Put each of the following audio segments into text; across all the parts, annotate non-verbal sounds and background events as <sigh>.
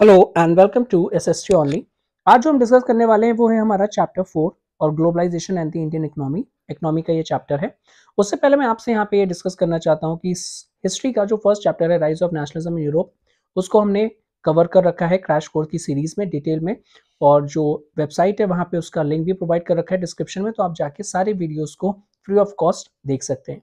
hello and welcome to S S T only आज जो हम डिस्कस करने वाले हैं वो है हमारा चैप्टर फोर और globalisation and the Indian economy economy का ये चैप्टर है उससे पहले मैं आपसे यहाँ पे ये डिस्कस करना चाहता हूँ कि हिस्ट्री का जो फर्स्ट चैप्टर है rise of nationalism in Europe उसको हमने कवर कर रखा है क्रैश कोर्स की सीरीज में डिटेल में और जो वेबसाइट है वहाँ पे उसका लिंक भी प्रोवाइड कर रखा है डिस्क्रिप्शन में तो आप जाके सारे वीडियोज को फ्री ऑफ कॉस्ट देख सकते हैं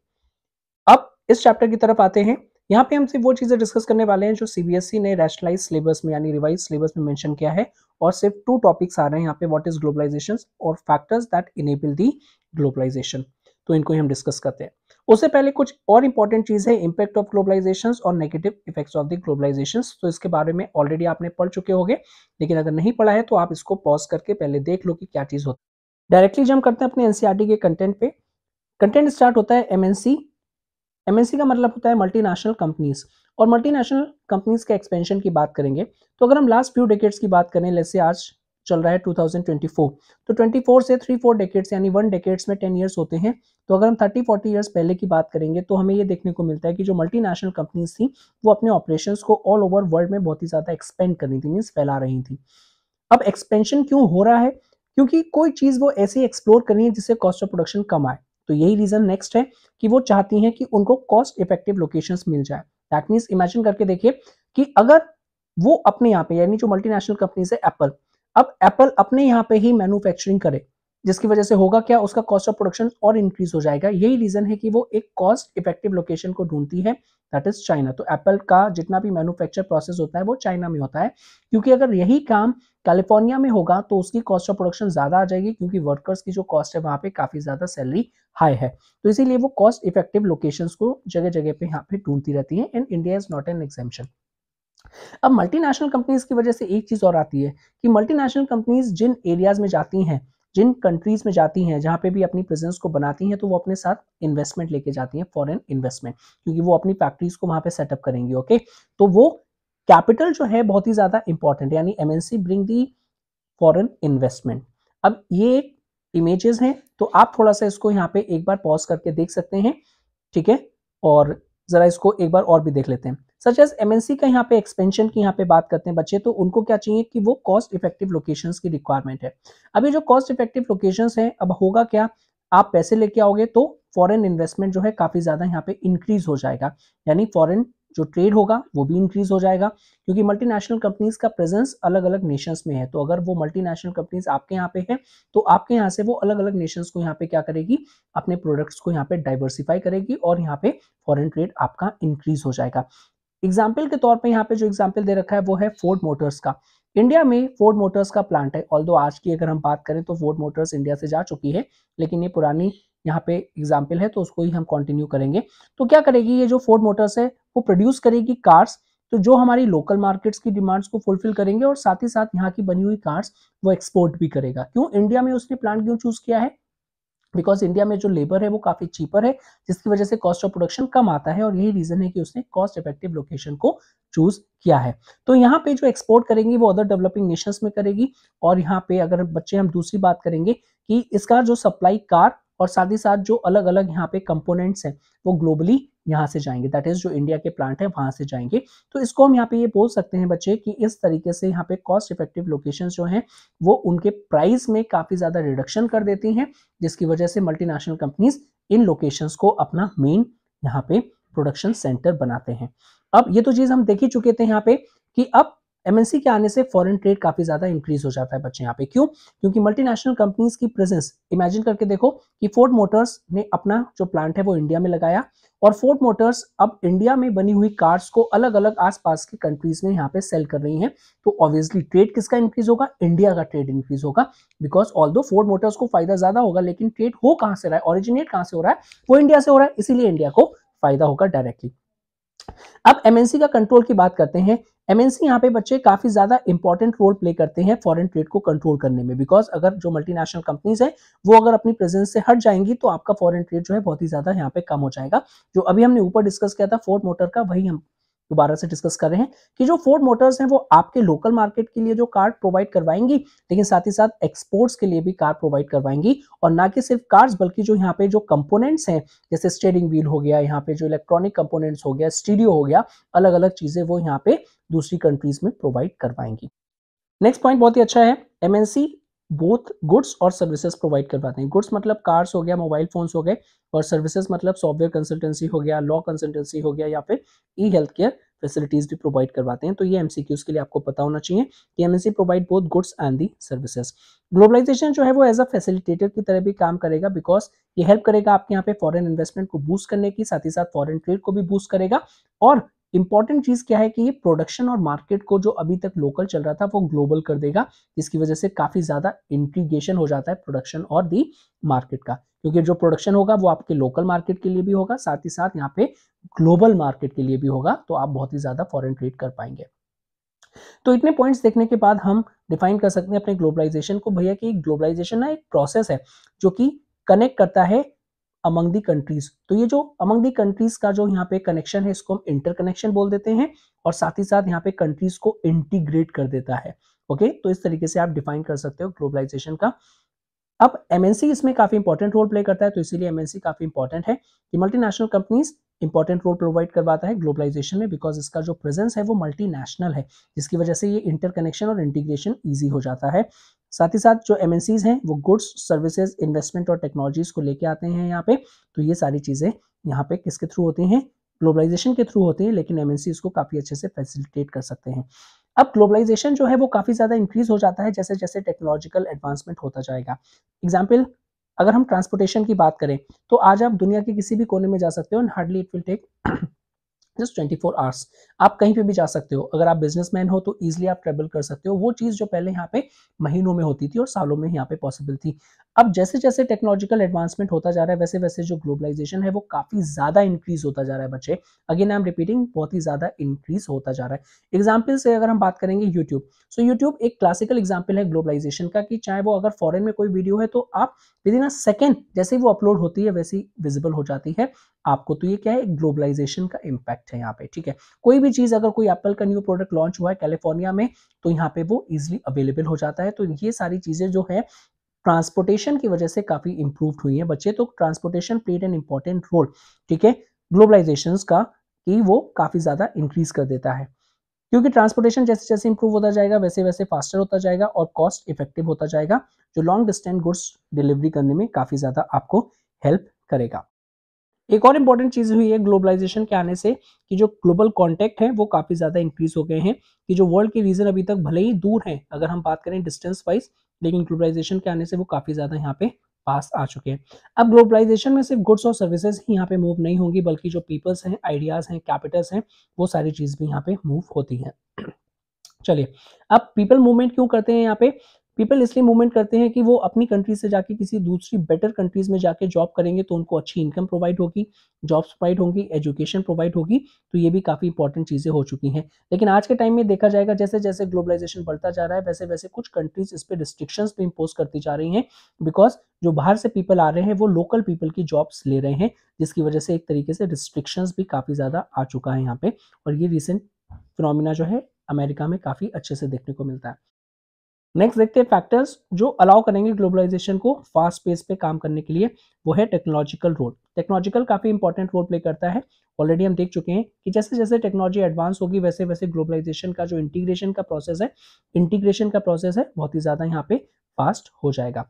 अब इस चैप्टर की तरफ आते हैं यहाँ पे हम सिर्फ वो चीज़ें डिस्कस करने वाले हैं जो सीबीएसई e ने रैशनलाइज सिलेबस में यानी रिवाइज सिलेबस में मेंशन किया है और सिर्फ टू टॉपिक्स आ रहे हैं यहाँ पे व्हाट इज ग्लोबलाइजेशन और factors that enable the globalisation तो इनको ही हम डिस्कस करते हैं उससे पहले कुछ और इंपॉर्टेंट चीज़ है इंपैक्ट ऑफ ग्लोबलाइजेशन और negative effects of the globalisation तो इसके बारे में ऑलरेडी आपने पढ़ चुके होंगे लेकिन अगर नहीं पढ़ा है तो आप इसको पॉज करके पहले देख लो कि क्या चीज़ होती है डायरेक्टली जम करते हैं अपने एनसीआरटी e के कंटेंट पे कंटेंट स्टार्ट होता है एमएनसी एम का मतलब होता है मल्टीनेशनल कंपनीज और मल्टीनेशनल कंपनीज के एक्सपेंशन की बात करेंगे तो अगर हम लास्ट फ्यू डेकेट्स की बात करें जैसे आज चल रहा है 2024 तो 24 से थ्री फोर डेकेट्स यानी वन डेकेट्स में टेन ईयर्स होते हैं तो अगर हम 30 40 ईयर्स पहले की बात करेंगे तो हमें ये देखने को मिलता है कि जो मल्टीनेशनल कंपनीज थी वो अपने ऑपरेशंस को ऑल ओवर वर्ल्ड में बहुत ही ज़्यादा एक्सपेंड कर रही थी मीन्स फैला रही थी अब एक्सपेंशन क्यों हो रहा है क्योंकि कोई चीज़ वो ऐसी एक्सप्लोर करनी है जिससे कॉस्ट ऑफ प्रोडक्शन कम आए तो यही रीज़न नेक्स्ट है कि वो चाहती हैं कि उनको कॉस्ट इफेक्टिव लोकेशंस मिल जाए दैट मीन्स इमेजिन करके देखिए कि अगर वो अपने यहाँ पे यानी जो मल्टीनेशनल कंपनीज है एप्पल अब एप्पल अपने यहाँ पे ही मैन्युफैक्चरिंग करे जिसकी वजह से होगा क्या उसका कॉस्ट ऑफ प्रोडक्शन और इंक्रीज हो जाएगा यही रीजन है कि वो एक कॉस्ट इफेक्टिव लोकेशन को ढूंढती है दैट इज चाइना तो एप्पल का जितना भी मैन्युफैक्चर प्रोसेस होता है वो चाइना में होता है क्योंकि अगर यही काम कैलिफोर्निया में होगा तो उसकी कॉस्ट ऑफ प्रोडक्शन ज्यादा आ जाएगी क्योंकि वर्कर्स की जो कॉस्ट है वहाँ पे काफी ज्यादा सैलरी हाई है तो इसीलिए वो कॉस्ट इफेक्टिव लोकेशन को जगह जगह पे यहाँ पे ढूंढती रहती है and India is not an examination अब मल्टीनेशनल कंपनीज की वजह से एक चीज और आती है कि मल्टीनेशनल कंपनीज जिन एरियाज में जाती हैं जिन कंट्रीज में जाती हैं जहाँ पे भी अपनी प्रेजेंस को बनाती हैं तो वो अपने साथ इन्वेस्टमेंट लेके जाती हैं फॉरेन इन्वेस्टमेंट क्योंकि वो अपनी फैक्ट्रीज को वहाँ पे सेटअप करेंगी ओके तो वो कैपिटल जो है बहुत ही ज़्यादा इंपॉर्टेंट यानी MNC bring the foreign investment अब ये एक इमेजेस हैं तो आप थोड़ा सा इसको यहाँ पे एक बार पॉज करके देख सकते हैं ठीक है और ज़रा इसको एक बार और भी देख लेते हैं सच एज एमएनसी का यहाँ पे एक्सपेंशन की यहाँ पे बात करते हैं बच्चे तो उनको क्या चाहिए कि वो कॉस्ट इफेक्टिव लोकेशन की रिक्वायरमेंट है अभी जो कॉस्ट इफेक्टिव लोकेशन है अब होगा क्या आप पैसे लेके आओगे तो फॉरेन इन्वेस्टमेंट जो है काफ़ी ज़्यादा यहाँ पे इंक्रीज हो जाएगा यानी फॉरेन जो ट्रेड होगा वो भी इंक्रीज हो जाएगा क्योंकि मल्टीनेशनल कंपनीज का प्रेजेंस अलग अलग नेशंस में है तो अगर वो मल्टीनेशनल कंपनीज आपके यहाँ पे है तो आपके यहाँ से वो अलग अलग नेशंस को यहाँ पे क्या करेगी अपने प्रोडक्ट्स को यहाँ पे डाइवर्सिफाई करेगी और यहाँ पे फॉरेन ट्रेड आपका इंक्रीज हो जाएगा एग्जाम्पल के तौर पर यहाँ पे जो एग्जाम्पल दे रखा है वो है फोर्ड मोटर्स का इंडिया में फोर्ड मोटर्स का प्लांट है ऑल आज की अगर हम बात करें तो फोर्ड मोटर्स इंडिया से जा चुकी है लेकिन ये पुरानी यहाँ पे एग्जाम्पल है तो उसको ही हम कंटिन्यू करेंगे तो क्या करेगी ये जो फोर्ड मोटर्स है वो प्रोड्यूस करेगी कार्स तो जो हमारी लोकल मार्केट्स की डिमांड्स को फुलफिल करेंगे और साथ ही साथ यहाँ की बनी हुई कार्स वो एक्सपोर्ट भी करेगा क्यों इंडिया में उसने प्लांट क्यों चूज किया है बिकॉज इंडिया में जो लेबर है वो काफ़ी चीपर है जिसकी वजह से कॉस्ट ऑफ प्रोडक्शन कम आता है और यही रीज़न है कि उसने कॉस्ट इफेक्टिव लोकेशन को चूज किया है तो यहाँ पे जो एक्सपोर्ट करेंगी वो अदर डेवलपिंग नेशंस में करेगी और यहाँ पे अगर बच्चे हम दूसरी बात करेंगे कि इसका जो सप्लाई कार और साथ ही साथ जो अलग अलग यहाँ पे कंपोनेंट्स हैं वो ग्लोबली यहाँ से जाएंगे दैट इज जो इंडिया के प्लांट है वहां से जाएंगे तो इसको हम यहाँ पे ये बोल सकते हैं बच्चे कि इस तरीके से यहाँ पे कॉस्ट इफेक्टिव लोकेशन जो हैं वो उनके प्राइस में काफ़ी ज़्यादा रिडक्शन कर देती हैं जिसकी वजह से मल्टीनेशनल कंपनीज इन लोकेशंस को अपना मेन यहाँ पे प्रोडक्शन सेंटर बनाते हैं अब ये तो चीज़ हम देख ही चुके थे यहाँ पे कि अब एमएनसी के आने से फॉरेन ट्रेड काफी ज्यादा इंक्रीज हो जाता है बच्चे यहाँ पे क्यों क्योंकि मल्टीनेशनल कंपनीज की प्रेजेंस इमेजिन करके देखो कि फोर्ड मोटर्स ने अपना जो प्लांट है वो इंडिया में लगाया और फोर्ड मोटर्स अब इंडिया में बनी हुई कार्स को अलग अलग आसपास की कंट्रीज में यहाँ पे सेल कर रही हैं तो ऑब्वियसली ट्रेड किसका इंक्रीज होगा इंडिया का ट्रेड इंक्रीज होगा because although Ford Motors को फायदा ज्यादा होगा लेकिन ट्रेड हो कहाँ से रहा है ऑरिजिनेट कहाँ से हो रहा है वो इंडिया से हो रहा है इसीलिए इंडिया को फायदा होगा डायरेक्टली अब एमएनसी का कंट्रोल की बात करते हैं एमएनसी यहाँ पे बच्चे काफी ज्यादा इंपॉर्टेंट रोल प्ले करते हैं फॉरेन ट्रेड को कंट्रोल करने में बिकॉज अगर जो मल्टीनेशनल कंपनीज है वो अगर अपनी प्रेजेंस से हट जाएंगी तो आपका फॉरेन ट्रेड जो है बहुत ही ज्यादा यहाँ पे कम हो जाएगा जो अभी हमने ऊपर डिस्कस किया था फोर्ड मोटर का वही हम दोबारा से डिस्कस कर रहे हैं कि जो फोर्ड मोटर्स हैं वो आपके लोकल मार्केट के लिए जो कार्ड प्रोवाइड करवाएंगी लेकिन साथ ही साथ एक्सपोर्ट्स के लिए भी कार प्रोवाइड करवाएंगी और ना कि सिर्फ कार्स बल्कि जो यहाँ पे जो कंपोनेंट्स हैं जैसे स्टेयरिंग व्हील हो गया यहाँ पे जो इलेक्ट्रॉनिक कंपोनेंट्स हो गया स्टीडियो हो गया अलग अलग चीज़ें वो यहाँ पे दूसरी कंट्रीज में प्रोवाइड करवाएंगी नेक्स्ट पॉइंट बहुत ही अच्छा है एमएनसी बोथ गुड्स और सर्विसेज प्रोवाइड करवाते हैं गुड्स मतलब कार्स हो गया मोबाइल फोन्स हो गए और सर्विसेज मतलब सॉफ्टवेयर कंसल्टेंसी हो गया लॉ कंसल्टेंसी हो गया या फिर ई हेल्थ केयर फैसिलिटीज भी प्रोवाइड करवाते हैं तो ये एमसीक्यूज के लिए आपको पता होना चाहिए कि MNC provide both goods and the services globalisation जो है वो एज अ फैसिलिटेटर की तरह भी काम करेगा बिकॉज ये हेल्प करेगा आपके यहाँ पे फॉरेन इन्वेस्टमेंट को बूस्ट करने की साथ ही साथ फॉरेन ट्रेड को भी बूस्ट करेगा और इंपॉर्टेंट चीज क्या है कि ये प्रोडक्शन और मार्केट को जो अभी तक लोकल चल रहा था वो ग्लोबल कर देगा जिसकी वजह से काफी ज्यादा इंटीग्रेशन हो जाता है प्रोडक्शन और दी मार्केट का क्योंकि जो प्रोडक्शन होगा वो आपके लोकल मार्केट के लिए भी होगा साथ ही साथ यहाँ पे ग्लोबल मार्केट के लिए भी होगा तो आप बहुत ही ज्यादा फॉरन ट्रेड कर पाएंगे तो इतने पॉइंट्स देखने के बाद हम डिफाइन कर सकते हैं अपने ग्लोबलाइजेशन को भैया कि ग्लोबलाइजेशन ना एक प्रोसेस है जो कि कनेक्ट करता है अमंग दी कंट्रीज तो ये जो अमंग दी कंट्रीज का जो यहाँ पे कनेक्शन है इसको हम इंटर कनेक्शन बोल देते हैं और साथ ही साथ यहाँ पे कंट्रीज को इंटीग्रेट कर देता है ओके तो इस तरीके से आप डिफाइन कर सकते हो ग्लोबलाइजेशन का अब एमएनसी इसमें काफी इंपॉर्टेंट रोल प्ले करता है तो इसीलिए एमएनसी काफी इंपॉर्टेंट है कि multinational companies important role provide करवाता है ग्लोबलाइजेशन में बिकॉज इसका जो प्रेजेंस है वो मल्टीनेशनल है जिसकी वजह से ये इंटरकनेक्शन और इंटीग्रेशन ईजी हो जाता है साथ ही साथ जो एम हैं वो गुड्स सर्विसेज इन्वेस्टमेंट और टेक्नोलॉजीज को लेके आते हैं यहाँ पे तो ये सारी चीज़ें यहाँ पे किसके थ्रू होती हैं ग्लोबलाइजेशन के थ्रू होती हैं लेकिन एम को काफ़ी अच्छे से फैसिलिटेट कर सकते हैं अब ग्लोबलाइजेशन जो है वो काफ़ी ज़्यादा इंक्रीज हो जाता है जैसे जैसे टेक्नोलॉजिकल एडवांसमेंट होता जाएगा एग्जाम्पल अगर हम ट्रांसपोर्टेशन की बात करें तो आज आप दुनिया के किसी भी कोने में जा सकते हो and hardly it will take just twenty four hours आप कहीं पे भी जा सकते हो अगर आप बिजनेसमैन हो तो इजिली आप ट्रेवल कर सकते हो वो चीज़ जो पहले यहाँ पे महीनों में होती थी और सालों में यहाँ पे पॉसिबल थी अब जैसे जैसे टेक्नोलॉजिकल एडवांसमेंट होता जा रहा है वैसे वैसे जो ग्लोबलाइजेशन है वो काफ़ी ज़्यादा इंक्रीज होता जा रहा है बच्चे अगेन आई एम रिपीटिंग बहुत ही ज़्यादा इंक्रीज होता जा रहा है एग्जाम्पल से अगर हम बात करेंगे यूट्यूब सो यूट्यूब एक क्लासिकल एग्जाम्पल है ग्लोबलाइजेशन का कि चाहे वो अगर फॉरन में कोई वीडियो है तो आप विद इन अ सेकेंड जैसे वो अपलोड होती है वैसे ही विजिबल हो जाती है आपको तो ये क्या है ग्लोबलाइजेशन का इम्पैक्ट फैक्ट है यहाँ पे ठीक है कोई भी चीज़ अगर कोई एप्पल का न्यू प्रोडक्ट लॉन्च हुआ है कैलिफोर्निया में तो यहाँ पे वो इजिली अवेलेबल हो जाता है तो ये सारी चीज़ें जो है ट्रांसपोर्टेशन की वजह से काफ़ी इंप्रूव हुई है बच्चे तो transportation played an important role ठीक है ग्लोबलाइजेशन का कि वो काफ़ी ज़्यादा इंक्रीज कर देता है क्योंकि ट्रांसपोर्टेशन जैसे जैसे इंप्रूव होता जाएगा वैसे वैसे फास्टर होता जाएगा और कॉस्ट इफेक्टिव होता जाएगा जो लॉन्ग डिस्टेंस गुड्स डिलीवरी करने में काफ़ी ज़्यादा आपको हेल्प करेगा एक और इम्पोर्टेंट चीज़ हुई है ग्लोबलाइजेशन के आने से कि जो ग्लोबल कॉन्टेक्ट है वो काफ़ी ज़्यादा इंक्रीज हो गए हैं कि जो वर्ल्ड के रीजन अभी तक भले ही दूर हैं अगर हम बात करें डिस्टेंस वाइज लेकिन ग्लोबलाइजेशन के आने से वो काफ़ी ज़्यादा यहाँ पे पास आ चुके हैं अब ग्लोबलाइजेशन में सिर्फ गुड्स और सर्विसेज ही यहाँ पे मूव नहीं होंगी बल्कि जो पीपल्स हैं आइडियाज़ हैं कैपिटल्स हैं वो सारी चीज़ भी यहाँ पे मूव होती है <clears throat> चलिए अब पीपल मूवमेंट क्यों करते हैं यहाँ पे पीपल इसलिए मूवमेंट करते हैं कि वो अपनी कंट्री से जाके किसी दूसरी बेटर कंट्रीज में जाके जॉब करेंगे तो उनको अच्छी इनकम प्रोवाइड होगी जॉब्स प्रोवाइड होंगी एजुकेशन प्रोवाइड होगी तो ये भी काफ़ी इंपॉर्टेंट चीज़ें हो चुकी हैं लेकिन आज के टाइम में देखा जाएगा जैसे जैसे ग्लोबलाइजेशन बढ़ता जा रहा है वैसे वैसे कुछ कंट्रीज इस पर रिस्ट्रिक्शंस भी इम्पोज करती जा रही हैं बिकॉज जो बाहर से पीपल आ रहे हैं वो लोकल पीपल की जॉब्स ले रहे हैं जिसकी वजह से एक तरीके से रिस्ट्रिक्शंस भी काफ़ी ज़्यादा आ चुका है यहाँ पे और ये रिसेंट फिनोमिना जो है अमेरिका में काफ़ी अच्छे से देखने को मिलता है नेक्स्ट देखते हैं फैक्टर्स जो अलाउ करेंगे ग्लोबलाइजेशन को फास्ट पेस पे काम करने के लिए वो है टेक्नोलॉजिकल रोल टेक्नोलॉजिकल काफ़ी इंपॉर्टेंट रोल प्ले करता है ऑलरेडी हम देख चुके हैं कि जैसे जैसे टेक्नोलॉजी एडवांस होगी वैसे वैसे ग्लोबलाइजेशन का जो इंटीग्रेशन का प्रोसेस है इंटीग्रेशन का प्रोसेस है बहुत ही ज़्यादा यहाँ पे फास्ट हो जाएगा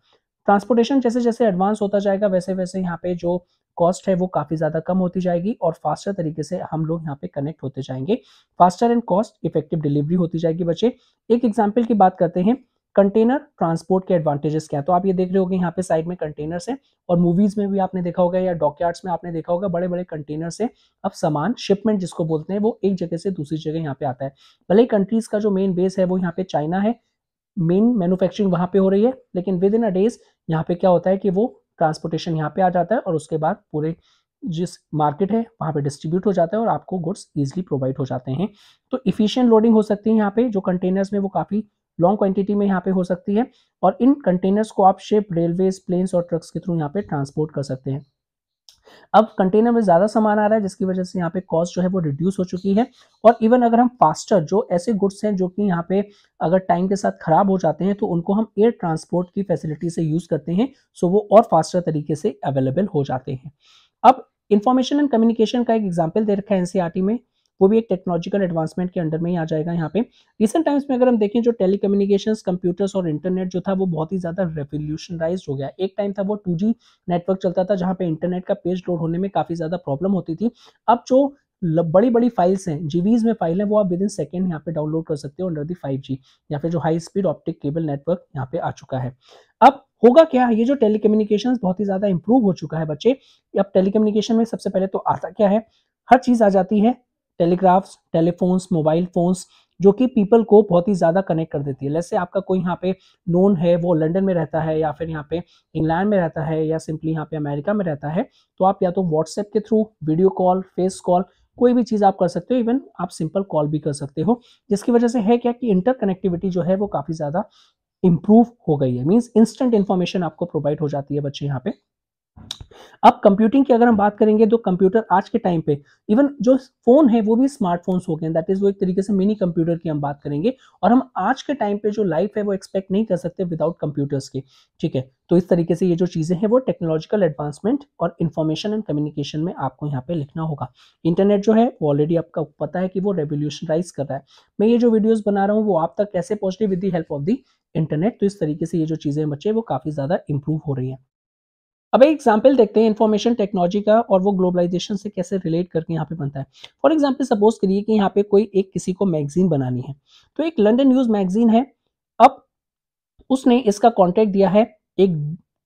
ट्रांसपोर्टेशन जैसे जैसे एडवांस होता जाएगा वैसे वैसे यहाँ पे जो कॉस्ट है वो काफ़ी ज़्यादा कम होती जाएगी और फास्टर तरीके से हम लोग यहाँ पे कनेक्ट होते जाएंगे faster and cost effective delivery होती जाएगी बच्चे एक एग्जाम्पल की बात करते हैं कंटेनर ट्रांसपोर्ट के एडवांटेजेस क्या है तो आप ये देख रहे होगे यहाँ पे साइड में कंटेनर्स है और मूवीज में भी आपने देखा होगा या डॉकयार्ड्स में आपने देखा होगा बड़े बड़े कंटेनर से अब सामान शिपमेंट जिसको बोलते हैं वो एक जगह से दूसरी जगह यहाँ पे आता है भले कंट्रीज का जो मेन बेस है वो यहाँ पे चाइना है मेन मैन्युफैक्चरिंग वहां पे हो रही है लेकिन विद इन अ डेज यहाँ पे क्या होता है कि वो ट्रांसपोर्टेशन यहाँ पे आ जाता है और उसके बाद पूरे जिस मार्केट है वहाँ पे डिस्ट्रीब्यूट हो जाता है और आपको गुड्स इजिली प्रोवाइड हो जाते हैं तो इफिशियंट लोडिंग हो सकती है यहाँ पे जो कंटेनर्स में वो काफ़ी लॉन्ग क्वांटिटी में यहाँ पे हो सकती है और इन कंटेनर्स को आप शिप रेलवेज प्लेन्स और ट्रक्स के थ्रू यहाँ पे ट्रांसपोर्ट कर सकते हैं अब कंटेनर में ज़्यादा सामान आ रहा है जिसकी वजह से यहाँ पे कॉस्ट जो है वो रिड्यूस हो चुकी है और इवन अगर हम फास्टर जो ऐसे गुड्स हैं जो कि यहाँ पे अगर टाइम के साथ ख़राब हो जाते हैं तो उनको हम एयर ट्रांसपोर्ट की फैसिलिटी से यूज़ करते हैं सो वो और फास्टर तरीके से अवेलेबल हो जाते हैं अब इंफॉर्मेशन एंड कम्युनिकेशन का एक एग्जाम्पल दे रखा है एनसीआरटी e में वो भी एक टेक्नोलॉजिकल एडवांसमेंट के अंडर में ही आ जाएगा यहाँ पे रिसेंट टाइम्स में अगर हम देखें जो टेली कंप्यूटर्स और इंटरनेट जो था वो बहुत ही ज़्यादा रेवोल्यूशनराइज हो गया एक टाइम था वो टू नेटवर्क चलता था जहाँ पे इंटरनेट का पेज लोड होने में काफ़ी ज़्यादा प्रॉब्लम होती थी अब जो बड़ी बड़ी फाइल्स हैं जीवीज में फाइल है वो आप विद इन सेकेंड यहाँ पे डाउनलोड कर सकते हो अंडर दी फाइव जी या फिर जो high speed optic cable network यहाँ पे आ चुका है अब होगा क्या ये जो टेलीकम्युनिकेशन बहुत ही ज़्यादा इंप्रूव हो चुका है बच्चे अब टेलीकम्युनिकेशन में सबसे पहले तो आता क्या है हर चीज़ आ जाती है टेलीग्राफ्स टेलीफोन्स मोबाइल फ़ोन्स जो कि पीपल को बहुत ही ज़्यादा कनेक्ट कर देती है जैसे आपका कोई यहाँ पे नोन है वो लंदन में रहता है या फिर यहाँ पे इंग्लैंड में रहता है या सिंपली यहाँ पे अमेरिका में रहता है तो आप या तो व्हाट्सएप के through video call face call कोई भी चीज़ आप कर सकते हो इवन आप सिंपल कॉल भी कर सकते हो जिसकी वजह से है क्या कि इंटर कनेक्टिविटी जो है वो काफ़ी ज़्यादा इम्प्रूव हो गई है मीन्स इंस्टेंट इन्फॉर्मेशन आपको प्रोवाइड हो जाती है बच्चे यहाँ पे अब कंप्यूटिंग की अगर हम बात करेंगे तो कंप्यूटर आज के टाइम पे इवन जो फोन है वो भी स्मार्टफोन्स हो गए दैट इज वो एक तरीके से मिनी कंप्यूटर की हम बात करेंगे और हम आज के टाइम पे जो लाइफ है वो एक्सपेक्ट नहीं कर सकते विदाउट कंप्यूटर्स के ठीक है तो इस तरीके से ये जो चीज़ें हैं वो टेक्नोलॉजिकल एडवांसमेंट और इन्फॉर्मेशन एंड कम्युनिकेशन में आपको यहाँ पे लिखना होगा इंटरनेट जो है वो ऑलरेडी आपका पता है कि वो रेवोल्यूशनराइज कर रहा है मैं ये जो वीडियोस बना रहा हूँ वो आप तक कैसे पहुँच with the help of the internet तो इस तरीके से ये जो चीज़ें बच्चे वो काफ़ी ज़्यादा इंप्रूव हो रही हैं अब एक एग्जाम्पल देखते हैं इन्फॉर्मेशन टेक्नोलॉजी का और वो ग्लोबलाइजेशन से कैसे रिलेट करके यहाँ पे बनता है फॉर एग्जाम्पल सपोज करिए कि यहाँ पे कोई एक किसी को मैगजीन बनानी है तो एक लंडन न्यूज मैगजीन है अब उसने इसका कॉन्ट्रैक्ट दिया है एक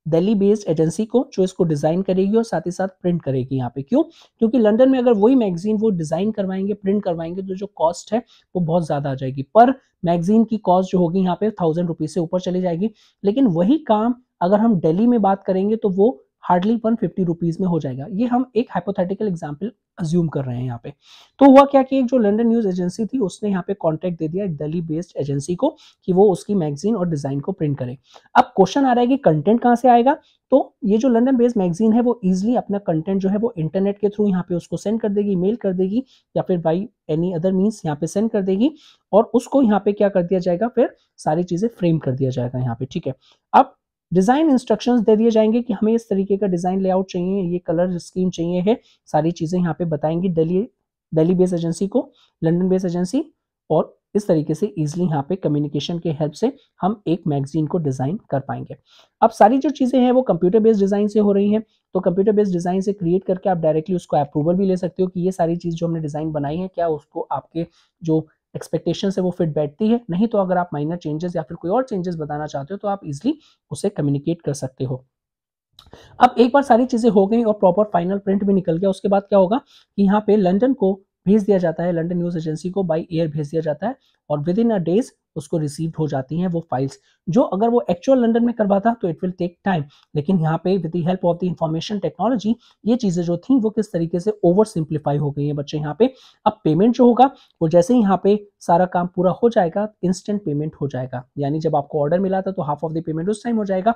दिल्ली बेस्ड एजेंसी को जो इसको डिजाइन करेगी और साथ ही साथ प्रिंट करेगी यहाँ पे क्यों क्योंकि लंदन में अगर वही मैगजीन वो डिजाइन करवाएंगे प्रिंट करवाएंगे तो जो कॉस्ट है वो बहुत ज्यादा आ जाएगी पर मैगजीन की कॉस्ट जो होगी यहाँ पे थाउजेंड रुपीज से ऊपर चली जाएगी लेकिन वही काम अगर हम दिल्ली में बात करेंगे तो वो हार्डली वन फिफ्टी रुपीज़ में हो जाएगा ये हम एक हाइपोथेटिकल एग्जाम्पल अज्यूम कर रहे हैं यहाँ पे तो हुआ क्या कि एक जो लंडन न्यूज़ एजेंसी थी उसने यहाँ पे कॉन्टेक्ट दे दिया एक दिल्ली बेस्ड एजेंसी को कि वो उसकी मैगजीन और डिज़ाइन को प्रिंट करे अब क्वेश्चन आ रहा है कि कंटेंट कहाँ से आएगा तो ये जो लंडन बेस्ड मैगजीन है वो ईजिली अपना कंटेंट जो है वो इंटरनेट के थ्रू यहाँ पे उसको सेंड कर देगी मेल कर देगी या फिर बाई एनी अदर मीन्स यहाँ पे सेंड कर देगी और उसको यहाँ पे क्या कर दिया जाएगा फिर सारी चीज़ें फ्रेम कर दिया जाएगा यहाँ पे ठीक है अब डिज़ाइन इंस्ट्रक्शंस दे दिए जाएंगे कि हमें इस तरीके का डिज़ाइन लेआउट चाहिए ये कलर स्कीम चाहिए है सारी चीज़ें यहाँ पे बताएंगी दिल्ली दिल्ली बेस एजेंसी को लंडन बेस एजेंसी और इस तरीके से इजिली यहाँ पे कम्युनिकेशन के हेल्प से हम एक मैगजीन को डिज़ाइन कर पाएंगे अब सारी जो चीज़ें हैं वो कंप्यूटर बेस्ड डिज़ाइन से हो रही हैं तो कंप्यूटर बेस्ड डिज़ाइन से क्रिएट करके आप डायरेक्टली उसको अप्रूवल भी ले सकते हो कि ये सारी चीज़ जो हमने डिज़ाइन बनाई है क्या उसको आपके जो एक्सपेक्टेशन से वो फिट बैठती है नहीं तो अगर आप माइनर चेंजेस या फिर कोई और चेंजेस बताना चाहते हो तो आप इजिली उसे कम्युनिकेट कर सकते हो अब एक बार सारी चीज़ें हो गई और प्रॉपर फाइनल प्रिंट भी निकल गया उसके बाद क्या होगा कि यहाँ पे लंदन को भेज दिया जाता है लंदन न्यूज़ एजेंसी को बाई एयर भेज दिया जाता है और विद इन अ डेज उसको रिसीव हो जाती हैं वो फाइल्स जो अगर वो एक्चुअल लंदन में करवाता तो इट विल टेक टाइम लेकिन यहाँ पे with the help of the information technology ये चीज़ें जो थी वो किस तरीके से ओवर सिंप्लीफाई हो गई हैं बच्चे यहाँ पे अब पेमेंट जो होगा वो जैसे ही यहाँ पे सारा काम पूरा हो जाएगा इंस्टेंट पेमेंट हो जाएगा यानी जब आपको ऑर्डर मिला था तो हाफ ऑफ द पेमेंट उस टाइम हो जाएगा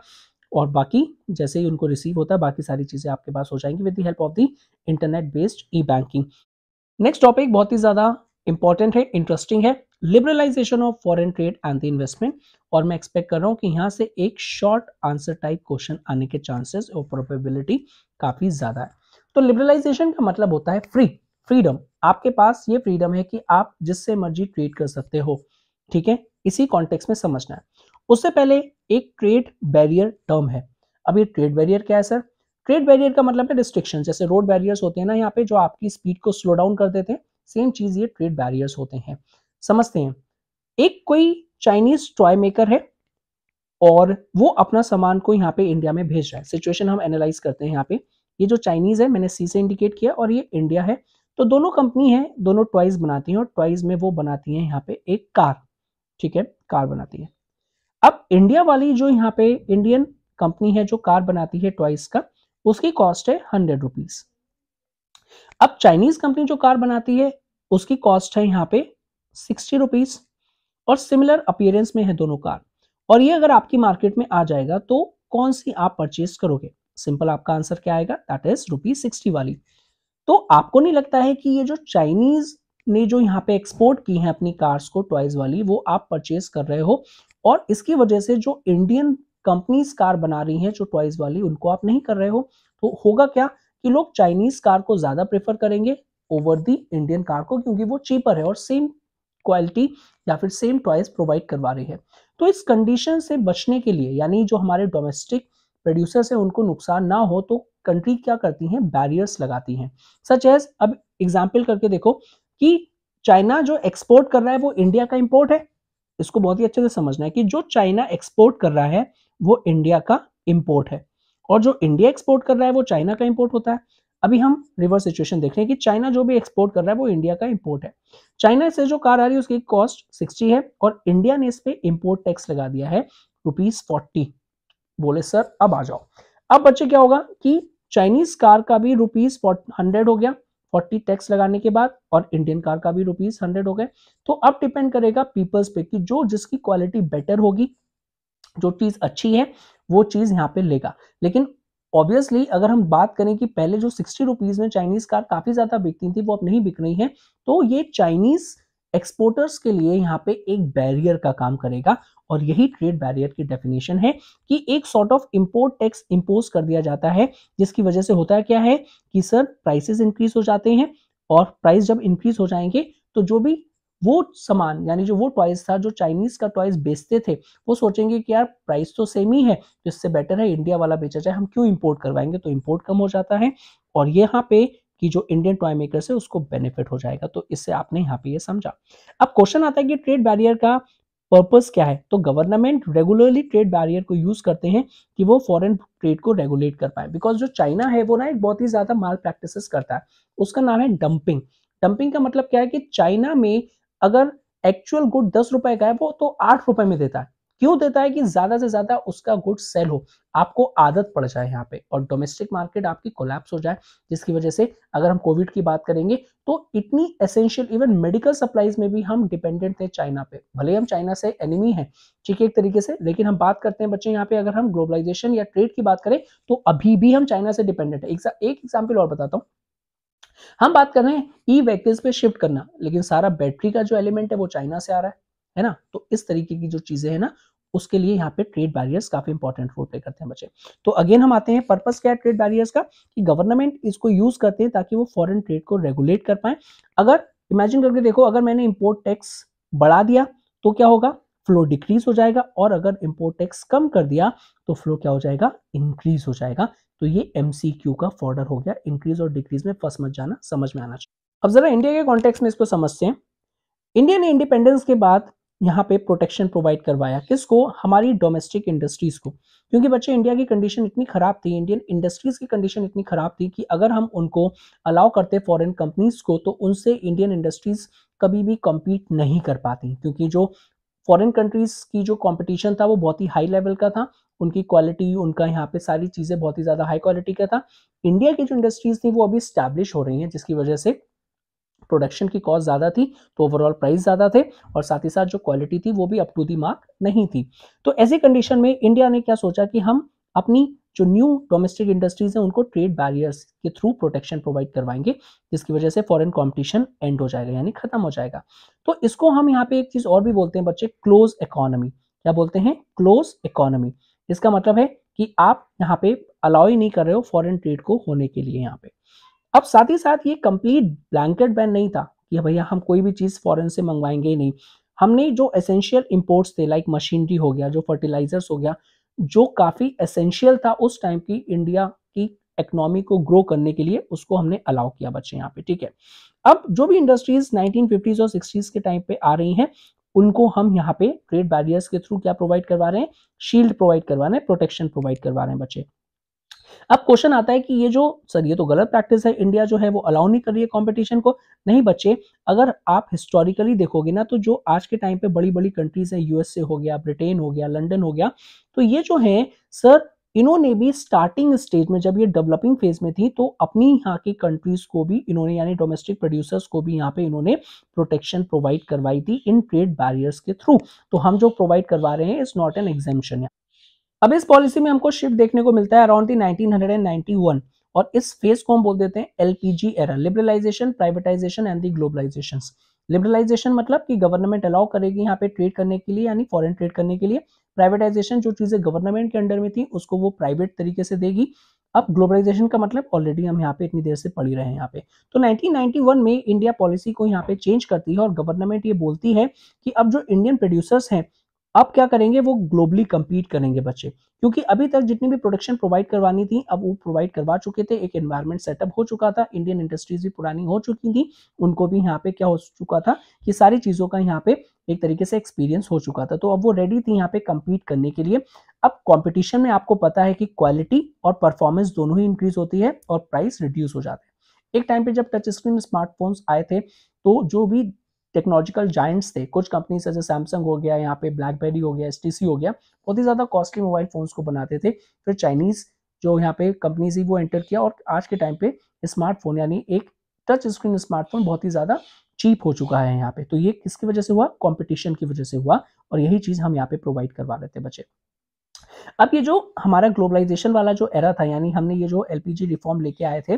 और बाकी जैसे ही उनको रिसीव होता है बाकी सारी चीज़ें आपके पास हो जाएंगी with the help of the internet based e banking next topic बहुत ही ज़्यादा इंपॉर्टेंट है इंटरेस्टिंग है liberalisation of foreign trade and the investment और मैं एक्सपेक्ट कर रहा हूँ कि यहाँ से एक शॉर्ट आंसर टाइप क्वेश्चन आने के चांसेस और प्रोबेबिलिटी काफ़ी ज़्यादा है तो लिबरलाइजेशन का मतलब होता है फ्री फ्रीडम आपके पास ये फ्रीडम है कि आप जिससे मर्जी ट्रेड कर सकते हो ठीक है इसी कॉन्टेक्स में समझना है उससे पहले एक ट्रेड बैरियर टर्म है अब ये ट्रेड बैरियर क्या है सर ट्रेड बैरियर का मतलब है रिस्ट्रिक्शन जैसे रोड बैरियर्स होते हैं ना यहाँ पे जो आपकी स्पीड को स्लो डाउन कर देते हैं सेम चीज़ ये ट्रेड बैरियर्स होते हैं समझते हैं एक कोई चाइनीज टॉय मेकर है और वो अपना सामान को यहाँ पे इंडिया में भेज रहा है सिचुएशन हम एनालाइज करते हैं यहाँ पे ये जो चाइनीज है मैंने सी से इंडिकेट किया और ये इंडिया है तो दोनों कंपनी है दोनों टॉयज बनाती हैं और टॉयज में वो बनाती हैं यहाँ पे एक कार ठीक है कार बनाती है अब इंडिया वाली जो यहाँ पे इंडियन कंपनी है जो कार बनाती है टॉयज का उसकी कॉस्ट है हंड्रेड रुपीज़ अब चाइनीज कंपनी जो कार बनाती है उसकी कॉस्ट है यहाँ पे सिक्सटी रुपीज और सिमिलर अपियरेंस में है दोनों कार और ये अगर आपकी मार्केट में आ जाएगा तो कौन सी आप परचेज करोगे सिंपल आपका आंसर क्या आएगा दैट इज रुपीज सिक्सटी वाली तो आपको नहीं लगता है कि ये जो चाइनीज ने जो यहाँ पे एक्सपोर्ट की है अपनी कार्स को टॉयज वाली वो आप परचेज कर रहे हो और इसकी वजह से जो इंडियन कंपनीज कार बना रही हैं जो टॉयज वाली उनको आप नहीं कर रहे हो तो होगा क्या कि लोग चाइनीज कार को ज्यादा प्रेफर करेंगे ओवर दी इंडियन कार को क्योंकि वो चीपर है और सेम क्वालिटी या फिर सेम टॉयज प्रोवाइड करवा रही है तो इस कंडीशन से बचने के लिए यानी जो हमारे डोमेस्टिक प्रोड्यूसर्स हैं उनको नुकसान ना हो तो कंट्री क्या करती हैं बैरियर्स लगाती हैं सच एज अब एग्जाम्पल करके देखो कि चाइना जो एक्सपोर्ट कर रहा है वो इंडिया का इम्पोर्ट है इसको बहुत ही अच्छे से समझना है कि जो चाइना एक्सपोर्ट कर रहा है वो इंडिया का इम्पोर्ट है और जो इंडिया एक्सपोर्ट कर रहा है वो चाइना का इम्पोर्ट होता है अभी हम रिवर्स सिचुएशन देख रहे हैं कि चाइना जो भी एक्सपोर्ट कर रहा है वो इंडिया का इम्पोर्ट है चाइना से जो कार आ रही है उसकी कॉस्ट सिक्सटी है और इंडिया ने इस पर इम्पोर्ट टैक्स लगा दिया है रुपीज फोर्टी बोले सर अब आ जाओ अब बच्चे क्या होगा कि चाइनीज कार का भी रुपीज हंड्रेड हो गया फोर्टी टैक्स लगाने के बाद और इंडियन कार का भी रुपीज हंड्रेड हो गए तो अब डिपेंड करेगा पीपल्स पे कि जो जिसकी क्वालिटी बेटर होगी जो चीज़ अच्छी है वो चीज़ यहाँ पे लेगा लेकिन ऑब्वियसली अगर हम बात करें कि पहले जो सिक्सटी रुपीज़ में चाइनीज़ कार काफ़ी ज़्यादा बिकती थी वो अब नहीं बिक रही है तो ये चाइनीज़ एक्सपोर्टर्स के लिए यहाँ पे एक बैरियर का काम करेगा और यही ट्रेड बैरियर की डेफिनेशन है कि एक sort of import tax impose कर दिया जाता है जिसकी वजह से होता क्या है कि सर प्राइसेस इंक्रीज हो जाते हैं और प्राइस जब इंक्रीज हो जाएंगे तो जो भी वो सामान यानी जो वो टॉयज था जो चाइनीज का टॉयज बेचते थे वो सोचेंगे कि यार प्राइस तो सेम ही है तो इससे बेटर है इंडिया वाला बेचा जाए हम क्यों इम्पोर्ट करवाएंगे तो इम्पोर्ट कम हो जाता है और यहाँ पे कि जो इंडियन टॉय मेकर्स है उसको बेनिफिट हो जाएगा तो इससे आपने यहाँ पे ये समझा अब क्वेश्चन आता है कि ट्रेड बैरियर का पर्पस क्या है तो गवर्नमेंट रेगुलरली ट्रेड बैरियर को यूज करते हैं कि वो फॉरेन ट्रेड को रेगुलेट कर पाए बिकॉज जो चाइना है वो ना एक बहुत ही ज्यादा माल प्रैक्टिस करता है उसका नाम है डंपिंग डंपिंग का मतलब क्या है कि चाइना में अगर एक्चुअल गुड दस रुपए का है वो तो आठ रुपए में देता है क्यों देता है कि ज्यादा से ज्यादा उसका गुड सेल हो आपको आदत पड़ जाए यहाँ पे और डोमेस्टिक मार्केट आपकी कोलैप्स हो जाए जिसकी वजह से अगर हम कोविड की बात करेंगे तो इतनी एसेंशियल इवन मेडिकल सप्लाईज में भी हम डिपेंडेंट थे चाइना पे भले हम चाइना से एनिमी है ठीक है एक तरीके से लेकिन हम बात करते हैं बच्चे यहाँ पे अगर हम ग्लोबलाइजेशन या ट्रेड की बात करें तो अभी भी हम चाइना से डिपेंडेंट है एक एग्जाम्पल और बताता हूँ हम बात कर रहे हैं ई व्हीकल्स पे शिफ्ट करना लेकिन सारा बैटरी का जो एलिमेंट है वो चाइना से आ रहा है है ना तो इस तरीके की जो चीजें है ना उसके लिए यहाँ पे ट्रेड बैरियर्स काफी इंपॉर्टेंट रोल प्ले करते हैं बच्चे तो अगेन हम आते हैं पर्पस क्या है ट्रेड बैरियर्स का कि गवर्नमेंट इसको यूज करते हैं ताकि वो फॉरेन ट्रेड को रेगुलेट कर पाए अगर इमेजिन करके देखो अगर मैंने इम्पोर्ट टैक्स बढ़ा दिया तो क्या होगा फ्लो डिक्रीज हो जाएगा और अगर इम्पोर्ट टैक्स कम कर दिया तो फ्लो क्या हो जाएगा इंक्रीज हो जाएगा तो ये एम का फॉर्डर हो गया इंक्रीज और डिक्रीज में फर्स्ट मत जाना समझ में आना चाहिए अब जरा इंडिया के कॉन्टेक्स में इसको समझते हैं इंडिया ने इंडिपेंडेंस के बाद यहाँ पे प्रोटेक्शन प्रोवाइड करवाया किसको हमारी डोमेस्टिक इंडस्ट्रीज को क्योंकि बच्चे इंडिया की कंडीशन इतनी खराब थी इंडियन इंडस्ट्रीज की कंडीशन इतनी खराब थी कि अगर हम उनको अलाउ करते फॉरेन कंपनीज को तो उनसे इंडियन इंडस्ट्रीज कभी भी कम्पीट नहीं कर पाती क्योंकि जो फॉरेन कंट्रीज की जो कंपटीशन था वो बहुत ही हाई लेवल का था उनकी क्वालिटी उनका यहाँ पे सारी चीज़ें बहुत ही ज़्यादा हाई क्वालिटी का था इंडिया की जो इंडस्ट्रीज थी वो अभी स्टैब्लिश हो रही हैं जिसकी वजह से प्रोडक्शन की कॉस्ट ज़्यादा थी तो ओवरऑल प्राइस ज़्यादा थे और साथ ही साथ जो क्वालिटी थी वो भी अप टू दी मार्क नहीं थी तो ऐसी कंडीशन में इंडिया ने क्या सोचा कि हम अपनी जो न्यू डोमेस्टिक इंडस्ट्रीज हैं उनको ट्रेड बैरियर्स के थ्रू प्रोटेक्शन प्रोवाइड करवाएंगे जिसकी वजह से फॉरेन कंपटीशन एंड हो जाएगा यानी खत्म हो जाएगा तो इसको हम यहाँ पे एक चीज़ और भी बोलते हैं बच्चे क्लोज इकोनॉमी क्या बोलते हैं क्लोज इकोनॉमी इसका मतलब है कि आप यहाँ पे अलाउ ही नहीं कर रहे हो फॉरेन ट्रेड को होने के लिए यहाँ पे अब साथ ही साथ ये कंप्लीट ब्लैंकेट बैन नहीं था कि भैया हम कोई भी चीज़ फॉरेन से मंगवाएंगे ही नहीं हमने जो एसेंशियल इम्पोर्ट्स थे लाइक मशीनरी हो गया जो फर्टिलाइजर्स हो गया जो काफ़ी एसेंशियल था उस टाइम की इंडिया की इकोनॉमी को ग्रो करने के लिए उसको हमने अलाउ किया बच्चे यहाँ पे ठीक है अब जो भी इंडस्ट्रीज 1950s और 60s के टाइम पे आ रही हैं उनको हम यहाँ पे ट्रेड बैरियर्स के थ्रू क्या प्रोवाइड करवा रहे हैं शील्ड प्रोवाइड करवा रहे हैं प्रोटेक्शन प्रोवाइड करवा रहे हैं बच्चे अब क्वेश्चन आता है कि ये जो सर ये तो गलत प्रैक्टिस है इंडिया जो है वो अलाउ नहीं कर रही है कंपटीशन को नहीं बच्चे अगर आप हिस्टोरिकली देखोगे ना तो जो आज के टाइम पे बड़ी बड़ी कंट्रीज हैं यूएसए हो गया ब्रिटेन हो गया लंडन हो गया तो ये जो है सर इन्होंने भी स्टार्टिंग स्टेज में जब ये डेवलपिंग फेज में थी तो अपनी यहाँ की कंट्रीज को भी इन्होंने यानी डोमेस्टिक प्रोड्यूसर्स को भी यहाँ पे इन्होंने प्रोटेक्शन प्रोवाइड करवाई थी इन ट्रेड बैरियर्स के थ्रू तो हम जो प्रोवाइड करवा रहे हैं इज नॉट एन एग्जेम्शन अब इस पॉलिसी में हमको शिफ्ट देखने को मिलता है अराउंड दी 1991 और इस फेज को हम बोल देते हैं LPG era liberalisation privatisation and the globalisation liberalisation मतलब कि गवर्नमेंट अलाउ करेगी यहाँ पे ट्रेड करने के लिए यानी फॉरेन ट्रेड करने के लिए प्राइवेटाइजेशन जो चीज़ें गवर्नमेंट के अंडर में थी उसको वो प्राइवेट तरीके से देगी अब ग्लोबलाइजेशन का मतलब ऑलरेडी हम यहाँ पे इतनी देर से पढ़ ही रहे हैं यहाँ पे तो 1991 में इंडिया पॉलिसी को यहाँ पे चेंज करती है और गवर्नमेंट ये बोलती है कि अब जो इंडियन प्रोड्यूसर्स हैं अब क्या करेंगे वो ग्लोबली कम्पीट करेंगे बच्चे क्योंकि अभी तक जितनी भी प्रोडक्शन प्रोवाइड करवानी थी अब वो प्रोवाइड करवा चुके थे एक एनवायरमेंट सेटअप हो चुका था इंडियन इंडस्ट्रीज भी पुरानी हो चुकी थी उनको भी यहाँ पे क्या हो चुका था कि सारी चीज़ों का यहाँ पे एक तरीके से एक्सपीरियंस हो चुका था तो अब वो रेडी थी यहाँ पे कम्पीट करने के लिए अब कॉम्पिटिशन में आपको पता है कि क्वालिटी और परफॉर्मेंस दोनों ही इंक्रीज होती है और प्राइस रिड्यूस हो जाता है एक टाइम पे जब टच स्क्रीन स्मार्टफोन्स आए थे तो जो भी टेक्नोलॉजिकल जाइंट्स थे कुछ कंपनीज जैसे सैमसंग हो गया यहाँ पे ब्लैकबेरी हो गया एस हो गया बहुत ही ज़्यादा कॉस्टली मोबाइल फ़ोन्स को बनाते थे फिर चाइनीज़ जो यहाँ पे कंपनीज ही वो एंटर किया और आज के टाइम पे स्मार्टफोन यानी एक टच स्क्रीन स्मार्टफोन बहुत ही ज़्यादा चीप हो चुका है यहाँ पे तो ये किसकी वजह से हुआ कंपटीशन की वजह से हुआ और यही चीज़ हम यहाँ पे प्रोवाइड करवा रहे थे बच्चे अब ये जो हमारा ग्लोबलाइजेशन वाला जो एरा था यानी हमने ये जो एलपीजी रिफॉर्म लेके आए थे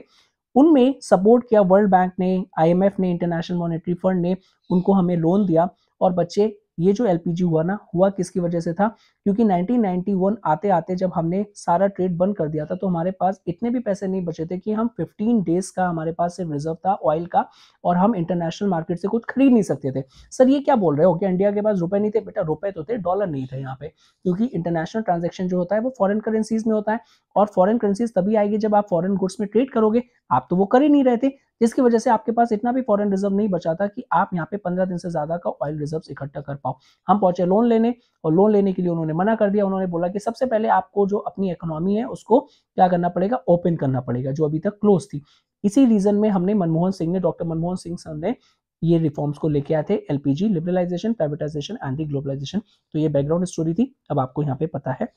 उनमें सपोर्ट किया वर्ल्ड बैंक ने आईएमएफ ने इंटरनेशनल मॉनेटरी फंड ने उनको हमें लोन दिया और बच्चे ये जो एलपीजी हुआ ना हुआ किसकी वजह से था क्योंकि 1991 आते आते जब हमने सारा ट्रेड बंद कर दिया था तो हमारे पास इतने भी पैसे नहीं बचे थे कि हम 15 डेज का हमारे पास सिर्फ रिजर्व था ऑयल का और हम इंटरनेशनल मार्केट से कुछ खरीद नहीं सकते थे सर ये क्या बोल रहे हो कि इंडिया के पास रुपए नहीं थे बेटा रुपए तो थे डॉलर नहीं थे यहाँ पे क्योंकि इंटरनेशनल ट्रांजेक्शन जो होता है वो फॉरन करेंसीज में होता है और फॉरन करेंसीज तभी आएगी जब आप फॉरन गुड्स में ट्रेड करोगे आप तो वो कर ही नहीं रहे थे जिसकी वजह से आपके पास इतना भी फॉरन रिजर्व नहीं बचा था कि आप यहाँ पे पंद्रह दिन से ज्यादा का ऑयल रिजर्व इकट्ठा कर पाओ हम पहुंचे लोन लेने और लोन लेने के लिए उन्होंने मना कर दिया उन्होंने बोला कि सबसे पहले आपको जो अपनी इकोनॉमी है उसको क्या करना पड़ेगा ओपन करना पड़ेगा जो अभी तक क्लोज थी इसी रीजन में हमने मनमोहन सिंह ने डॉक्टर मनमोहन सिंह सर ने ये रिफॉर्म्स को लेके आए थे LPG liberalisation privatisation and globalisation तो ये बैकग्राउंड स्टोरी थी अब आपको यहाँ पे पता है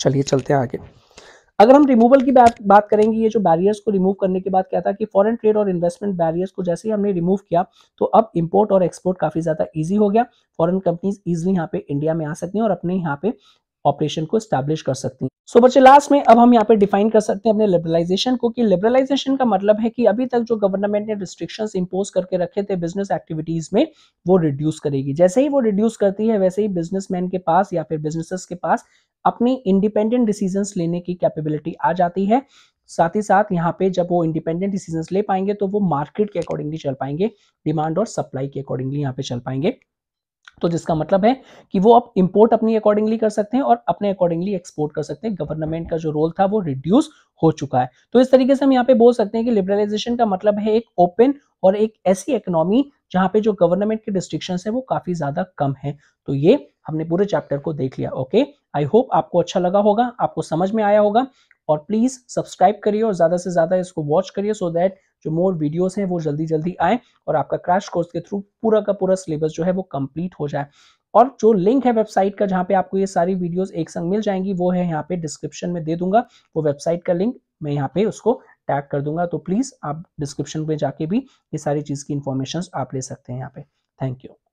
चलिए चलते हैं आगे अगर हम रिमूवल की बात बात करेंगे ये जो बैरियर्स को रिमूव करने के बाद क्या था कि फॉरेन ट्रेड और इन्वेस्टमेंट बैरियर्स को जैसे ही हमने रिमूव किया तो अब इम्पोर्ट और एक्सपोर्ट काफी ज्यादा ईजी हो गया फॉरन कंपनीज इजिली यहाँ पे इंडिया में आ सकती हैं और अपने यहाँ पे ऑपरेशन को स्टैब्लिश कर सकती हैं सो so, बच्चे लास्ट में अब हम यहाँ पे डिफाइन कर सकते हैं अपने लिबरलाइजेशन को कि लिबरलाइजेशन का मतलब है कि अभी तक जो गवर्नमेंट ने रिस्ट्रिक्शंस इम्पोज करके रखे थे बिजनेस एक्टिविटीज में वो रिड्यूस करेगी जैसे ही वो रिड्यूस करती है वैसे ही बिजनेसमैन के पास या फिर बिजनेसेस के पास अपनी इंडिपेंडेंट डिसीजन लेने की कैपेबिलिटी आ जाती है साथ ही साथ यहाँ पे जब वो इंडिपेंडेंट डिसीजन ले पाएंगे तो वो मार्केट के अकॉर्डिंगली चल पाएंगे डिमांड और सप्लाई के अकॉर्डिंगली यहाँ पे चल पाएंगे तो जिसका मतलब है कि वो अब इंपोर्ट अपनी अकॉर्डिंगली कर सकते हैं और अपने अकॉर्डिंगली एक्सपोर्ट कर सकते हैं गवर्नमेंट का जो रोल था वो रिड्यूस हो चुका है तो इस तरीके से हम यहाँ पे बोल सकते हैं कि लिबरलाइजेशन का मतलब है एक ओपन और एक ऐसी इकोनॉमी जहाँ पे जो गवर्नमेंट के डिस्ट्रिक्शन है वो काफी ज्यादा कम है तो ये हमने पूरे चैप्टर को देख लिया ओके आई होप आपको अच्छा लगा होगा आपको समझ में आया होगा और प्लीज़ सब्सक्राइब करिए और ज़्यादा से ज़्यादा इसको वॉच करिए सो दैट जो मोर वीडियोस हैं वो जल्दी जल्दी आए और आपका क्रैश कोर्स के थ्रू पूरा का पूरा सिलेबस जो है वो कंप्लीट हो जाए और जो लिंक है वेबसाइट का जहाँ पे आपको ये सारी वीडियोस एक संग मिल जाएंगी वो है यहाँ पे डिस्क्रिप्शन में दे दूंगा वो वेबसाइट का लिंक मैं यहाँ पे उसको टैग कर दूंगा तो प्लीज़ आप डिस्क्रिप्शन में जाके भी ये सारी चीज़ की इन्फॉर्मेशन आप ले सकते हैं यहाँ पे थैंक यू